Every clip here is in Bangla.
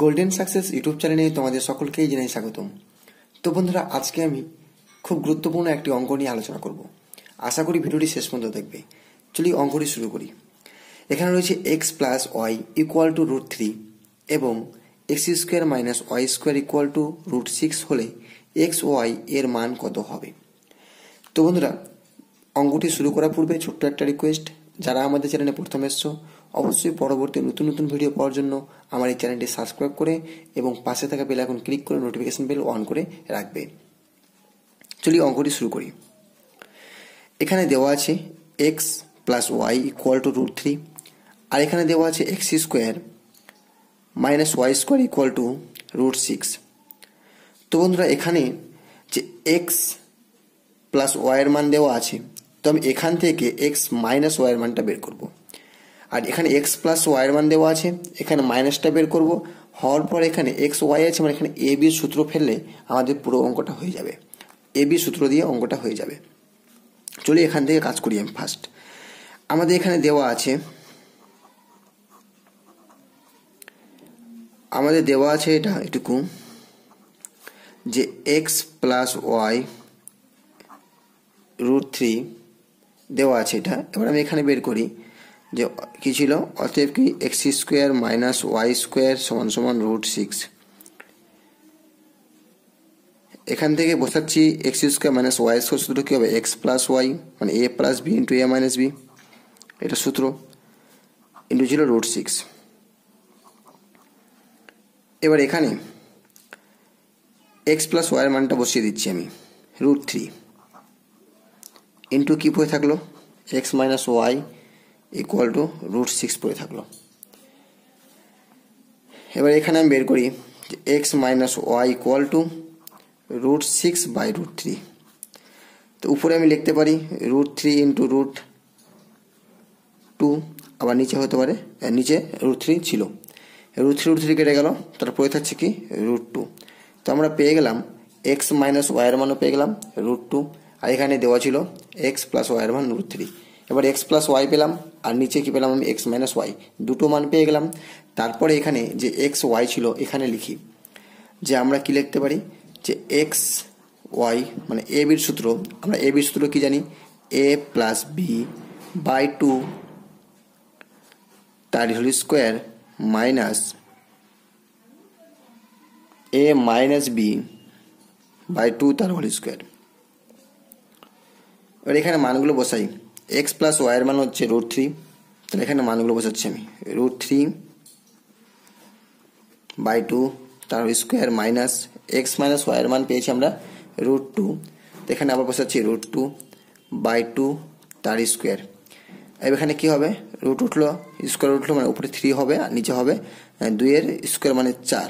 গোল্ডেন সাকসেস ইউটিউব চ্যানেলে তোমাদের সকলকেই জানাই স্বাগতম তো বন্ধুরা আজকে আমি খুব গুরুত্বপূর্ণ একটি অঙ্ক নিয়ে আলোচনা করব আশা করি ভিডিওটি শেষ পর্যন্ত দেখবে চলি অঙ্কটি শুরু করি এখানে রয়েছে X plus Y equal to root three এবং X square minus Y square equal to root six হলে এক্স ওয়াই এর মান কত হবে তো বন্ধুরা অঙ্কটি শুরু করার পূর্বে ছোট্ট একটা রিকোয়েস্ট যারা আমাদের চ্যানেলে প্রথম এসছো অবশ্যই পরবর্তী নতুন নতুন ভিডিও পাওয়ার জন্য আমার এই চ্যানেলটি সাবস্ক্রাইব করে এবং পাশে থাকা বেল এখন ক্লিক করে নোটিফিকেশন বেল অন করে রাখবে চলি অঙ্কটি শুরু করি এখানে দেওয়া আছে X plus Y equal to root three আর এখানে দেওয়া আছে X square minus Y square equal to root six তো বন্ধুরা এখানে যে এক্স প্লাস ওয়াইয়ের মান দেওয়া আছে তো আমি এখান থেকে এক্স মাইনাস ওয়াইয়ের মানটা বের করব আর এখানে এক্স প্লাস ওয়াইয়ের মান দেওয়া আছে এখানে মাইনাসটা বের করব হওয়ার পর এখানে এক্স ওয়াই আছে মানে এখানে এ বি সূত্র ফেললে আমাদের পুরো অঙ্কটা হয়ে যাবে এ বি সূত্র দিয়ে অঙ্কটা হয়ে যাবে চলি এখান থেকে কাজ করি আমি ফার্স্ট আমাদের এখানে দেওয়া আছে আমাদের দেওয়া আছে এটা এটুকু যে X plus Y root three দেওয়া আছে এটা এবার আমি এখানে বের করি যে কী ছিল অতএব কি X square minus Y square সমান সমান রুট সিক্স এখান থেকে বসাচ্ছি X square minus Y square সূত্র কী হবে এক্স প্লাস ওয়াই মানে A plus B into A minus B এটা সূত্র ইন্টু ছিল রুট সিক্স এবার এখানে এক্স প্লাস ওয়াইয়ের মানটা বসিয়ে দিচ্ছি আমি রুট থ্রি ইন্টু কী পড়ে থাকলো X minus Y equal to root six পড়ে থাকলো এবার এখানে আমি বের করি যে X minus Y equal to root six by root three তো উপরে আমি লিখতে পারি root three into root two আবার নিচে হতে পারে নিচে রুট থ্রি ছিল রুট থ্রি রুট থ্রি কেটে গেল তারপরে থাকছে কি রুট টু তো আমরা পেয়ে গেলাম এক্স মাইনাস ওয়াইয়ের মানও পেয়ে গেলাম রুট টু আর এখানে দেওয়া ছিল এক্স প্লাস ওয়াই ওয়াইয়ের মান রুট থ্রি এবার এক্স প্লাস ওয়াই পেলাম আর নিচে কি পেলাম আমি এক্স মাইনাস ওয়াই দুটো মান পেয়ে গেলাম তারপরে এখানে যে এক্স ওয়াই ছিল এখানে লিখি যে আমরা কি লিখতে পারি যে এক্স ওয়াই মানে এ বির সূত্র আমরা এ বির সূত্র কি জানি A plus B by two তার whole square minus A minus B by two তার হোল স্কোয়ার এবার এখানে মানগুলো বসাই এক্স প্লাস ওয়াইয়ের মান হচ্ছে রুট থ্রি তাহলে এখানে মানগুলো বসাচ্ছি আমি রুট থ্রি বাই টু তার স্কোয়ার মাইনাস এক্স মাইনাস ওয়াইয়ের মান পেয়েছি আমরা রুট টু এখানে আবার বসাচ্ছি রুট টু বাই টু তার স্কোয়ার এবার এখানে কী হবে রুট উঠলো স্কোয়ার উঠলো মানে উপরে থ্রি হবে আর নিচে হবে দুইয়ের স্কোয়ার মানে চার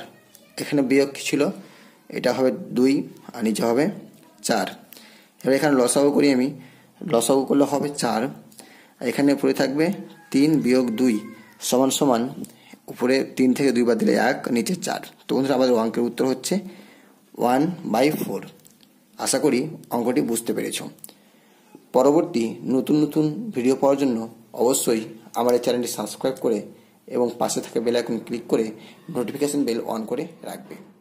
এখানে বিয়োগ ছিল এটা হবে দুই আর নিচে হবে চার এবার এখানে লসাগু করি আমি লসাগু করলে হবে চার এখানে উপরে থাকবে তিন বিয়োগ দুই সমান সমান উপরে তিন থেকে দুইবার দিলে এক নিচে চার তো বন্ধুরা আমাদের অঙ্কের উত্তর হচ্ছে ওয়ান বাই ফোর আশা করি অঙ্কটি বুঝতে পেরেছ পরবর্তী নতুন নতুন ভিডিও পাওয়ার জন্য অবশ্যই আমার এই চ্যানেলটি সাবস্ক্রাইব করে এবং পাশে থাকা বেল আইকন ক্লিক করে নোটিফিকেশন বেল অন করে রাখবে